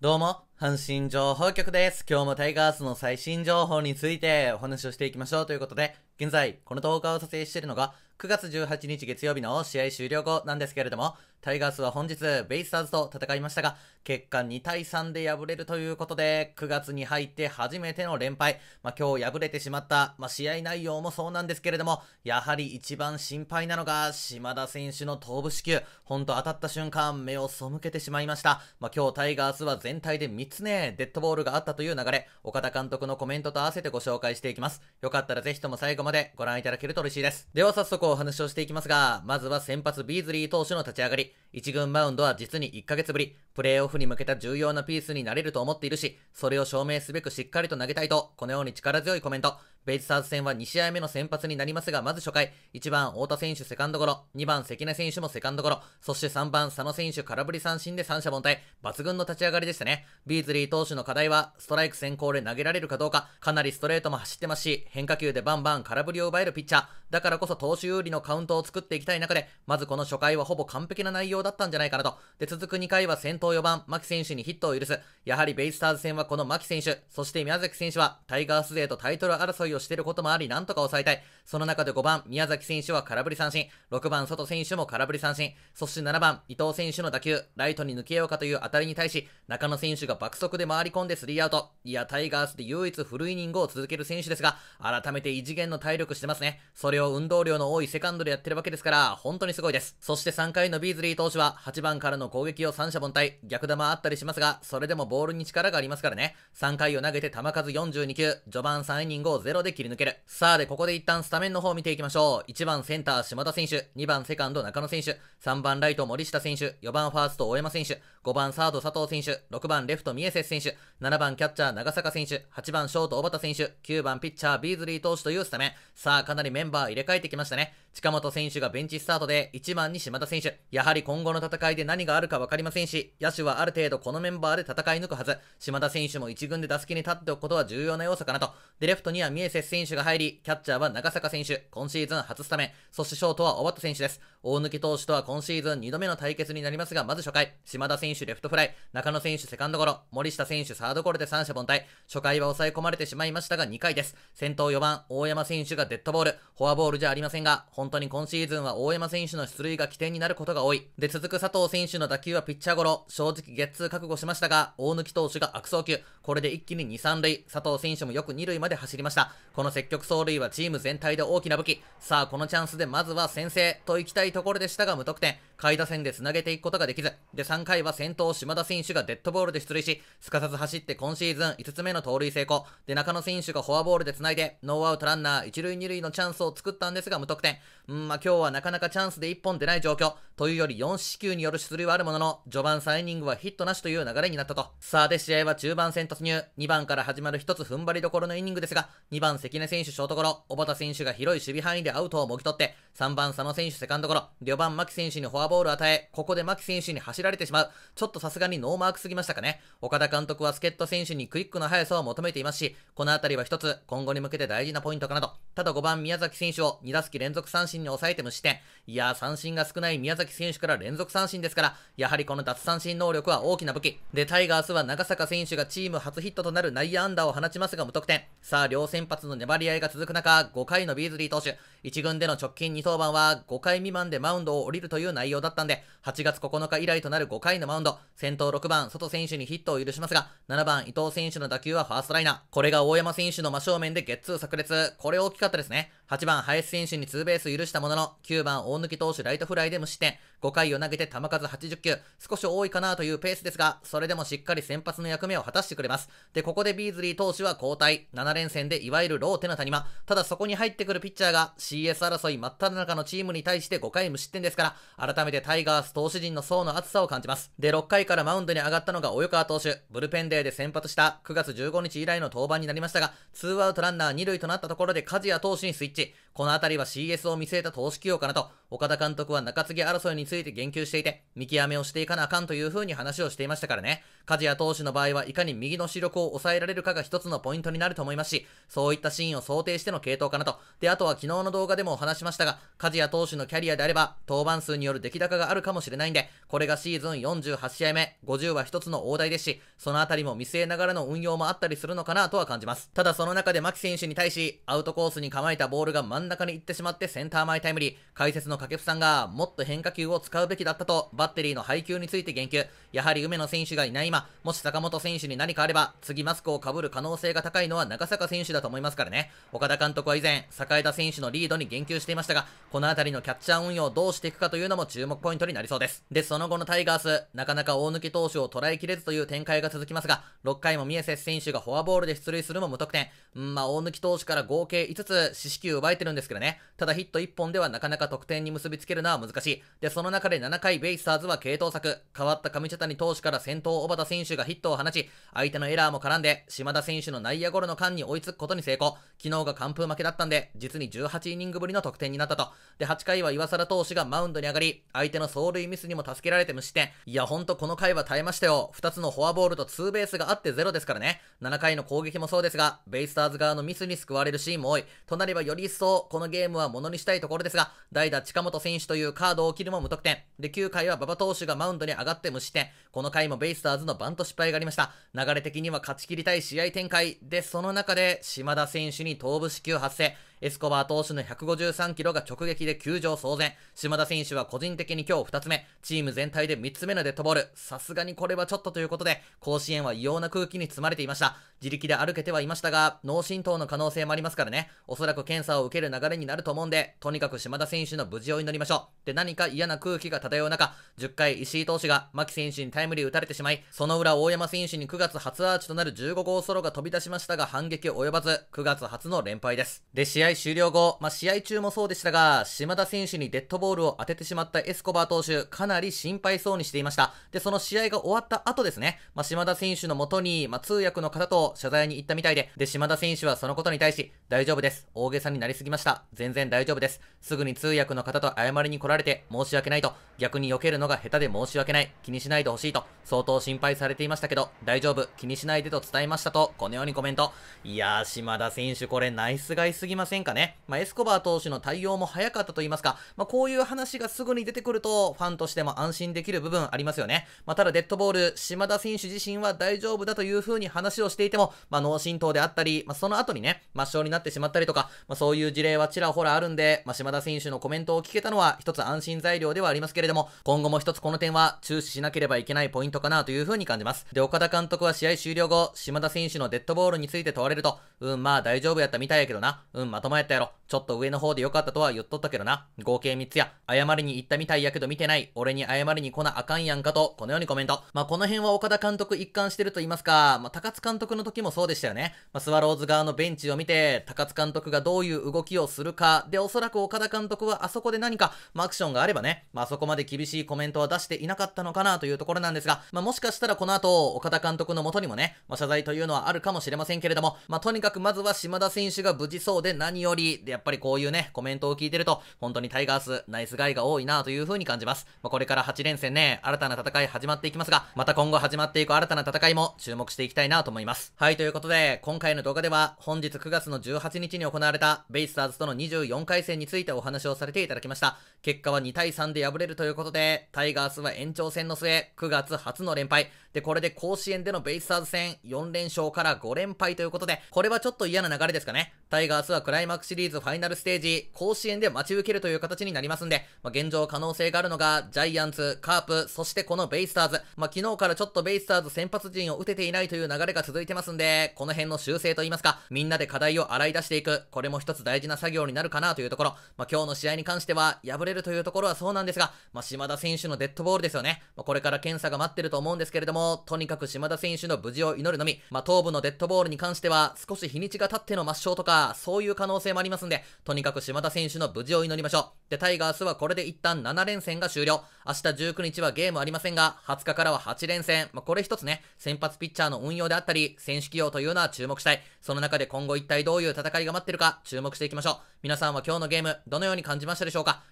どうも、阪神情報局です。今日もタイガースの最新情報についてお話をしていきましょうということで、現在、この動画を撮影しているのが、9月18日月曜日の試合終了後なんですけれども、タイガースは本日、ベイスターズと戦いましたが、結果2対3で敗れるということで、9月に入って初めての連敗。まあ、今日敗れてしまった、まあ、試合内容もそうなんですけれども、やはり一番心配なのが、島田選手の頭部支給。ほんと当たった瞬間、目を背けてしまいました。まあ、今日タイガースは全体で3つね、デッドボールがあったという流れ、岡田監督のコメントと合わせてご紹介していきます。よかったらぜひとも最後までご覧いただけると嬉しいです。では早速お話をしていきますが、まずは先発ビーズリー投手の立ち上がり、1軍マウンドは実に1ヶ月ぶり、プレーオフに向けた重要なピースになれると思っているし、それを証明すべくしっかりと投げたいと、このように力強いコメント、ベイスターズ戦は2試合目の先発になりますが、まず初回、1番太田選手セカンドゴロ、2番関根選手もセカンドゴロ、そして3番佐野選手空振り三振で三者凡退、抜群の立ち上がりでしたね。ビーズリー投手の課題は、ストライク先行で投げられるかどうか、かなりストレートも走ってますし、変化球でバンバン空振りを奪えるピッチャー、だからこそ投手有利のカウントを作っていきたい中で、まずこの初回はほぼ完璧な内容だったんじゃないかなと。で、続く2回は先頭4番、牧選手にヒットを許す。やはりベイスターズ戦はこの牧選手、そして宮崎選手は、タイガース勢とタイトル争いををしていることもあり、なんとか抑えたい。その中で5番、宮崎選手は空振り三振。6番、外選手も空振り三振。そして7番、伊藤選手の打球、ライトに抜けようかという当たりに対し、中野選手が爆速で回り込んでスリーアウト。いや、タイガースで唯一フルイニングを続ける選手ですが、改めて異次元の体力してますね。それを運動量の多いセカンドでやってるわけですから、本当にすごいです。そして3回のビーズリー投手は、8番からの攻撃を三者凡退。逆球あったりしますが、それでもボールに力がありますからね。3回を投げて球数42球、序盤3イニングをでで切り抜ける。さあで、ここで一旦スタメンの方を見ていきましょう。1番センター島田選手、2番セカンド中野選手、3番ライト森下選手、4番ファースト大山選手、5番サード佐藤選手、6番レフト三重瀬選手、7番キャッチャー長坂選手、8番ショート小畑選手、9番ピッチャービーズリー投手というスタメン。さあ、かなりメンバー入れ替えてきましたね。近本選手がベンチスタートで1番に島田選手。やはり今後の戦いで何があるか分かりませんし、野手はある程度このメンバーで戦い抜くはず。島田選手も1軍で打席に立っておくことは重要な要素かなと。で、レフトにはミエセス選手が入り、キャッチャーは長坂選手。今シーズン初スタメン。そしてショートは小畑選手です。大貫投手とは今シーズン2度目の対決になりますが、まず初回、島田選手レフトフライ、中野選手セカンドゴロ、森下選手サードゴロで三者凡退。初回は抑え込まれてしまいましたが2回です。先頭4番、大山選手がデッドボール。フォアボールじゃありませんが、本当に今シーズンは大山選手の出塁が起点になることが多い。で、続く佐藤選手の打球はピッチャーゴロ。正直ゲッツー覚悟しましたが、大貫投手が悪送球。これで一気に2、3塁。佐藤選手もよく2塁まで走りました。この積極走塁はチーム全体で大きな武器。さあ、このチャンスでまずは先制と行きたいところでしたが無得点。下位打線で繋げていくことができず。で、3回は先頭島田選手がデッドボールで出塁し、すかさず走って今シーズン5つ目の盗塁成功。で、中野選手がフォアボールで繋いで、ノーアウトランナー1塁2塁のチャンスを作ったんですが無得点。うん、まあ、今日はなかなかチャンスで一本出ない状況。というより4四球による出塁はあるものの、序盤3イニングはヒットなしという流れになったと。さあで試合は中盤戦突入。2番から始まる一つ踏ん張りどころのイニングですが、2番関根選手ショートゴロ、小畑選手が広い守備範囲でアウトをもぎ取って、3番佐野選手セカンドゴロ、4番牧選手にフォアボールを与え、ここで牧選手に走られてしまう。ちょっとさすがにノーマークすぎましたかね。岡田監督は助っ人選手にクイックの速さを求めていますし、このあたりは一つ、今後に向けて大事なポイントかなと。ただ5番宮崎選手を2打席連続三振振に抑えても失点。いや三振が少ない宮崎選手から連続三振ですから、やはりこの奪三振能力は大きな武器。で、タイガースは長坂選手がチーム初ヒットとなる内野安打を放ちますが無得点。さあ、両先発の粘り合いが続く中、5回のビーズリー投手、1軍での直近2登板は5回未満でマウンドを降りるという内容だったんで、8月9日以来となる5回のマウンド、先頭6番、外選手にヒットを許しますが、7番、伊藤選手の打球はファーストライナー。これが大山選手の真正面でゲッツー炸裂。これ大きかったですね。8番林選手にツーベース許したものの、9番大貫投手ライトフライで無失点、5回を投げて球数80球、少し多いかなというペースですが、それでもしっかり先発の役目を果たしてくれます。で、ここでビーズリー投手は交代、7連戦でいわゆるローテの谷間、ただそこに入ってくるピッチャーが CS 争い真っ只中のチームに対して5回無失点ですから、改めてタイガース投手陣の層の厚さを感じます。で、6回からマウンドに上がったのが及川投手、ブルペンデーで先発した9月15日以来の登板になりましたが、2アウトランナー2塁となったところで梶谷投手にスイッチ。この辺りは CS を見据えた投手起用かなと、岡田監督は中継ぎ争いにについて言及していて、見極めをしていかなあかんという風に話をしていましたからね。梶谷投手の場合はいかに右の視力を抑えられるかが一つのポイントになると思いますし、そういったシーンを想定しての継投かなと。で、あとは昨日の動画でもお話しましたが、梶谷投手のキャリアであれば、登板数による出来高があるかもしれないんで、これがシーズン48試合目、50は一つの大台ですし、そのあたりも見据えながらの運用もあったりするのかなとは感じます。ただその中で牧選手に対し、アウトコースに構えたボールが真ん中に行ってしまってセンター前タイムリー、解説の掛布さんが、もっと変化球を使うべきだったと、バッテリーの配球について言及。やはり梅野選手がいない今、もし坂本選手に何かあれば、次マスクをかぶる可能性が高いのは中坂選手だと思いますからね。岡田監督は以前、坂枝選手のリードに言及していましたが、このあたりのキャッチャー運用をどうしていくかというのも注目ポイントになりそうです。で、その後のタイガース、なかなか大抜き投手を捉えきれずという展開が続きますが、6回もミエセス選手がフォアボールで出塁するも無得点。うん、まあ、大抜き投手から合計5つ四死球奪えてるんですけどね。ただヒット1本ではなかなか得点に結びつけるのは難しい。で、その中で7回ベイスターズは系統策、変わった上茶谷谷投手から先頭小畑選手がヒットを放ち、相手のエラーも絡んで、島田選手の内野ゴロの間に追いつくことに成功。昨日が完封負けだったんで、実に18イニングぶりの得点になったと。で、8回は岩沢投手がマウンドに上がり、相手の走塁ミスにも助けられて無失点。いや、ほんとこの回は耐えましたよ。2つのフォアボールとツーベースがあってゼロですからね。7回の攻撃もそうですが、ベイスターズ側のミスに救われるシーンも多い。となればより一層、このゲームはものにしたいところですが、代打近本選手というカードを切るも無得点。で、9回は馬場投手がマウンドに上がって無失点。この回もベイスターズのバント失敗がありました。流れ的には勝ち切りたい試合展開で、その中で島田選手に頭部支給発生。エスコバー投手の153キロが直撃で球場騒然。島田選手は個人的に今日2つ目、チーム全体で3つ目のデッドボール。さすがにこれはちょっとということで、甲子園は異様な空気に包まれていました。自力で歩けてはいましたが、脳震盪の可能性もありますからね。おそらく検査を受ける流れになると思うんで、とにかく島田選手の無事を祈りましょう。で、何か嫌な空気が漂う中、10回石井投手が牧選手にタイムリー打たれてしまい、その裏大山選手に9月初アーチとなる15号ソロが飛び出しましたが、反撃及ばず、9月初の連敗です。で、試合合終了後、まあ、試合中もそうでしたが、島田選手にデッドボールを当ててしまったエスコバー投手、かなり心配そうにしていました。で、その試合が終わった後ですね、まあ、島田選手のもとに、まあ、通訳の方と謝罪に行ったみたいで、で、島田選手はそのことに対し、大丈夫です。大げさになりすぎました。全然大丈夫です。すぐに通訳の方と謝りに来られて申し訳ないと、逆に避けるのが下手で申し訳ない、気にしないでほしいと、相当心配されていましたけど、大丈夫、気にしないでと伝えましたと、このようにコメント。いやー、島田選手これナイスガイすぎませんせんかね。まあ、エスコバー投手の対応も早かったと言いますか、まあ、こういう話がすぐに出てくると、ファンとしても安心できる部分ありますよね。まあ、ただデッドボール、島田選手自身は大丈夫だという風に話をしていても、まあ、脳震盪であったり、まあ、その後にね、抹消になってしまったりとか、まあ、そういう事例はちらほらあるんで、まあ、島田選手のコメントを聞けたのは一つ安心材料ではありますけれども、今後も一つこの点は注視しなければいけないポイントかなという風に感じます。で、岡田監督は試合終了後、島田選手のデッドボールについて問われると、うん、まあ大丈夫やったみたいやけどな、うん、まととまえたやろ。ちょっと上の方でよかったとは言っとったけどな。合計3つや。謝りに行ったみたいやけど見てない。俺に謝りに来なあかんやんかと、このようにコメント。まあ、この辺は岡田監督一貫してると言いますか、まあ、高津監督の時もそうでしたよね。まあ、スワローズ側のベンチを見て、高津監督がどういう動きをするか、で、おそらく岡田監督はあそこで何か、まあ、アクションがあればね、まあ、そこまで厳しいコメントは出していなかったのかなというところなんですが、まあ、もしかしたらこの後、岡田監督のもとにもね、まあ、謝罪というのはあるかもしれませんけれども、まあ、とにかくまずは島田選手が無事そうで何により、やっぱりこういうね、コメントを聞いてると、本当にタイガース、ナイスガイが多いなという風に感じます。まあ、これから8連戦ね、新たな戦い始まっていきますが、また今後始まっていく新たな戦いも注目していきたいなと思います。はい、ということで、今回の動画では、本日9月の18日に行われた、ベイスターズとの24回戦についてお話をされていただきました。結果は2対3で敗れるということで、タイガースは延長戦の末、9月初の連敗。で、これで甲子園でのベイスターズ戦、4連勝から5連敗ということで、これはちょっと嫌な流れですかね。タイガースはクライ開幕シリーズファイナルステージ、甲子園で待ち受けるという形になりますんで、まあ、現状可能性があるのが、ジャイアンツ、カープ、そしてこのベイスターズ。まあ、昨日からちょっとベイスターズ先発陣を打てていないという流れが続いてますんで、この辺の修正といいますか、みんなで課題を洗い出していく、これも一つ大事な作業になるかなというところ、まあ、今日の試合に関しては、敗れるというところはそうなんですが、まあ、島田選手のデッドボールですよね。まあ、これから検査が待ってると思うんですけれども、とにかく島田選手の無事を祈るのみ、まあ、頭部のデッドボールに関しては、少し日にちが経っての抹消とか、そういう可能能性もありますんで、とにかく島田選手の無事を祈りましょう。で、タイガースはこれで一旦7連戦が終了。明日19日はゲームありませんが、20日からは8連戦。まあ、これ一つね、先発ピッチャーの運用であったり、選手起用というのは注目したい。その中で今後一体どういう戦いが待ってるか、注目していきましょう。皆さんは今日のゲーム、どのように感じましたでしょうか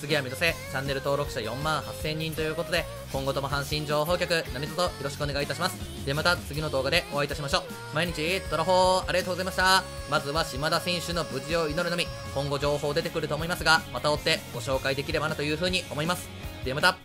次は目指せチャンネル登録者4万8000人ということで今後とも阪神情報局何みぞとよろしくお願いいたしますでまた次の動画でお会いいたしましょう毎日ドラォーありがとうございましたまずは島田選手の無事を祈るのみ今後情報出てくると思いますがまた追ってご紹介できればなというふうに思いますではまた